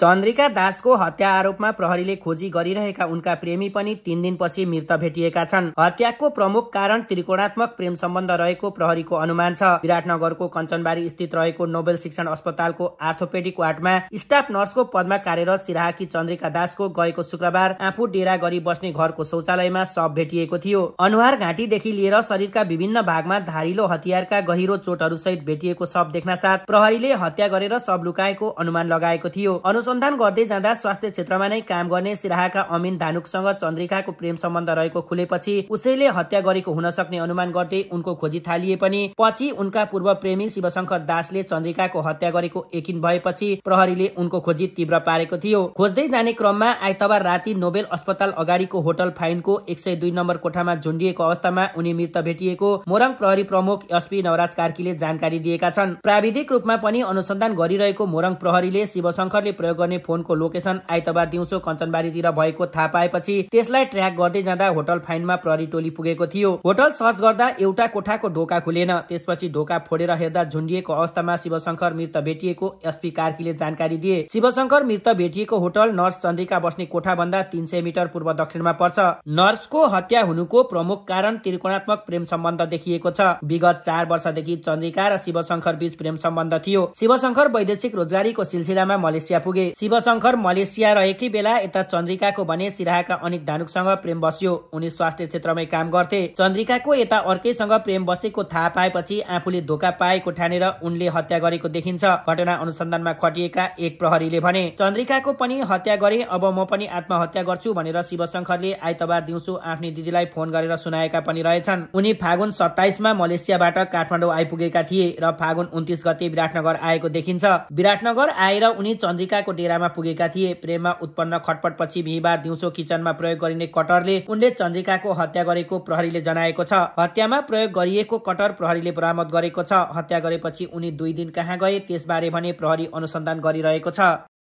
चन्द्रिका दासको हत्या आरोपमा प्रहरीले खोजी गरिरहेका उनका प्रेमी पनि तीन दिनपछि मृत भेटिएका छन् हत्याको प्रमुख कारण त्रिकोणात्मक प्रेम सम्बन्ध रहेको प्रहरीको अनुमान छ विराटनगरको कञ्चनबारी स्थित रहेको नोबेल शिक्षण अस्पतालको आर्थोपेडिक वार्डमा स्टाफ नर्सको पदमा कार्यरत सिराहाकी चन्द्रिका दासको गएको शुक्रबार आफू डेरा गरी बस्ने घरको शौचालयमा सब भेटिएको थियो अनुहार घाँटीदेखि लिएर शरीरका विभिन्न भागमा धारिलो हतियारका गहिरो चोटहरू सहित भेटिएको सब देख्न साथ प्रहरीले हत्या गरेर सब लुकाएको अनुमान लगाएको थियो अनुसन्धान गर्दै जाँदा स्वास्थ्य क्षेत्रमा नै काम गर्ने सिराहाका अमिन धानुकसँग चन्द्रिकाको प्रेम सम्बन्ध रहेको खुलेपछि उसैले हत्या गरेको हुन सक्ने अनुमान गर्दै उनको खोजी थालिए पनि पछि उनका पूर्व प्रेमी शिवशङ्कर दासले चन्द्रिकाको हत्या गरेको यकिन भएपछि प्रहरीले उनको खोजी तीव्र पारेको थियो खोज्दै जाने क्रममा आइतबार राति नोबेल अस्पताल अगाडिको होटल फाइनको एक सय दुई नम्बर कोठामा झुन्डिएको अवस्थामा उनी मृत भेटिएको मोरङ प्रहरी प्रमुख एसपी नवराज कार्कीले जानकारी दिएका छन् प्राविधिक रूपमा पनि अनुसन्धान गरिरहेको मोरङ प्रहरीले शिवशङ्करले प्रयोग गर्ने फोनको लोकेसन आइतबार दिउँसो कञ्चनबारीतिर भएको थाहा पाएपछि त्यसलाई ट्र्याक गर्दै जाँदा होटल फाइनमा प्रहरी टोली पुगेको थियो होटल सर्च गर्दा एउटा कोठाको ढोका खुलेन त्यसपछि ढोका फोडेर हेर्दा झुन्डिएको अवस्थामा शिवशङ्कर मृत भेटिएको एसपी कार्कीले जानकारी दिए शिवशङ्कर मृत भेटिएको होटल नर्स चन्द्रिका बस्ने कोठा भन्दा तीन सय मिटर पूर्व दक्षिणमा पर्छ नर्सको हत्या हुनुको प्रमुख कारण त्रिकोणात्मक प्रेम सम्बन्ध देखिएको छ विगत चार वर्षदेखि चन्द्रिका र शिवशङ्कर बीच प्रेम सम्बन्ध थियो शिवशङ्कर वैदेशिक रोजगारीको सिलसिलामा मलेसिया पुगे शिवशंकर मलेसिया रहेकी बेला यता चन्द्रिकाको भने सिराहाका अनिक धानुकसँग प्रेम बस्यो उनी स्वास्थ्य क्षेत्रमै काम गर्थे चन्द्रिकाको यता अर्कैसँग प्रेम बसेको थाहा पाएपछि आफूले धोका पाएको ठानेर उनले हत्या गरेको देखिन्छ घटना अनुसन्धानमा खटिएका एक प्रहरीले भने चन्द्रिकाको पनि हत्या गरे अब म पनि आत्महत्या गर्छु भनेर शिवशंकरले आइतबार दिउँसो आफ्नो दिदीलाई फोन गरेर सुनाएका पनि रहेछन् उनी फागुन सत्ताइसमा मलेसियाबाट काठमाडौँ आइपुगेका थिए र फागुन उन्तिस गते विराटनगर आएको देखिन्छ विराटनगर आएर उनी चन्द्रिकाको डेरामा पुगेका थिए प्रेममा उत्पन्न खटपटपछि बिहिबार दिउँसो किचनमा प्रयोग गरिने कटरले उनले चन्द्रिकाको हत्या गरेको प्रहरीले जनाएको छ हत्यामा प्रयोग गरिएको कटर प्रहरीले बरामद गरेको छ हत्या गरेपछि उनी दुई दिन कहाँ गए त्यसबारे भने प्रहरी अनुसन्धान गरिरहेको छ